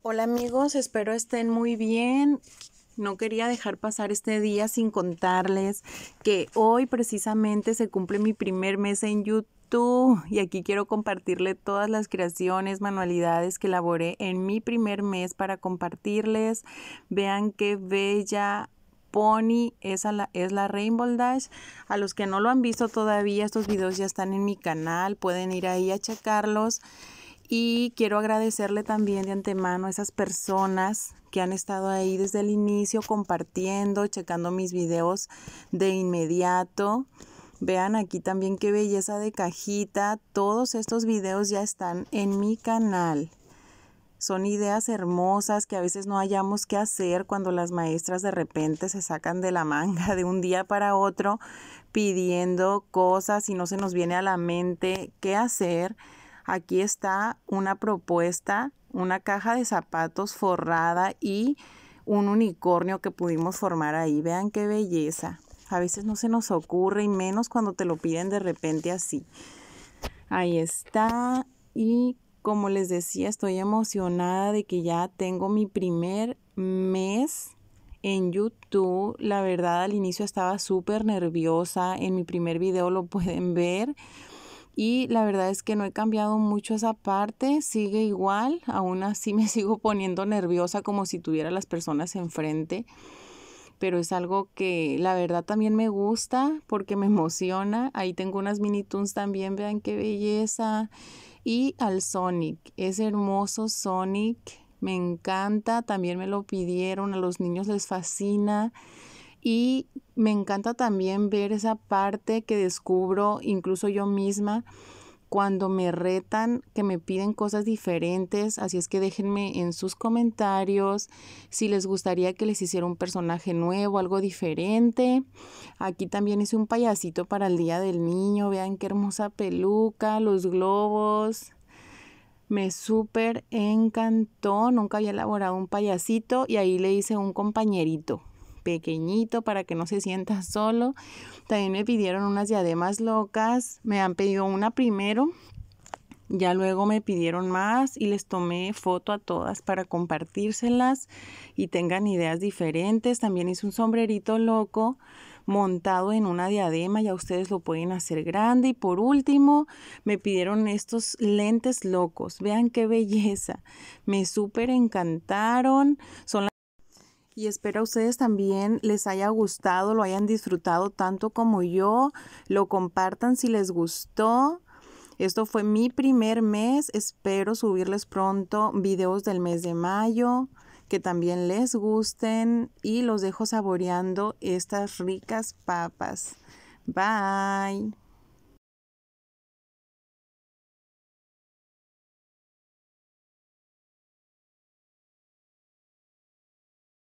Hola amigos, espero estén muy bien. No quería dejar pasar este día sin contarles que hoy precisamente se cumple mi primer mes en YouTube y aquí quiero compartirle todas las creaciones, manualidades que elaboré en mi primer mes para compartirles. Vean qué bella Pony, esa la, es la Rainbow Dash. A los que no lo han visto todavía, estos videos ya están en mi canal, pueden ir ahí a checarlos. Y quiero agradecerle también de antemano a esas personas que han estado ahí desde el inicio compartiendo, checando mis videos de inmediato. Vean aquí también qué belleza de cajita. Todos estos videos ya están en mi canal. Son ideas hermosas que a veces no hallamos qué hacer cuando las maestras de repente se sacan de la manga de un día para otro pidiendo cosas y no se nos viene a la mente qué hacer. Aquí está una propuesta, una caja de zapatos forrada y un unicornio que pudimos formar ahí. Vean qué belleza. A veces no se nos ocurre y menos cuando te lo piden de repente así. Ahí está. Y como les decía, estoy emocionada de que ya tengo mi primer mes en YouTube. La verdad, al inicio estaba súper nerviosa. En mi primer video lo pueden ver y la verdad es que no he cambiado mucho esa parte, sigue igual, aún así me sigo poniendo nerviosa como si tuviera las personas enfrente, pero es algo que la verdad también me gusta porque me emociona, ahí tengo unas mini tunes también, vean qué belleza, y al Sonic, es hermoso Sonic, me encanta, también me lo pidieron, a los niños les fascina. Y me encanta también ver esa parte que descubro incluso yo misma cuando me retan, que me piden cosas diferentes. Así es que déjenme en sus comentarios si les gustaría que les hiciera un personaje nuevo, algo diferente. Aquí también hice un payasito para el Día del Niño. Vean qué hermosa peluca, los globos. Me súper encantó. Nunca había elaborado un payasito y ahí le hice un compañerito pequeñito para que no se sienta solo. También me pidieron unas diademas locas, me han pedido una primero, ya luego me pidieron más y les tomé foto a todas para compartírselas y tengan ideas diferentes. También hice un sombrerito loco montado en una diadema, ya ustedes lo pueden hacer grande. Y por último, me pidieron estos lentes locos. Vean qué belleza. Me súper encantaron. Son y espero a ustedes también les haya gustado, lo hayan disfrutado tanto como yo, lo compartan si les gustó. Esto fue mi primer mes, espero subirles pronto videos del mes de mayo que también les gusten y los dejo saboreando estas ricas papas. Bye.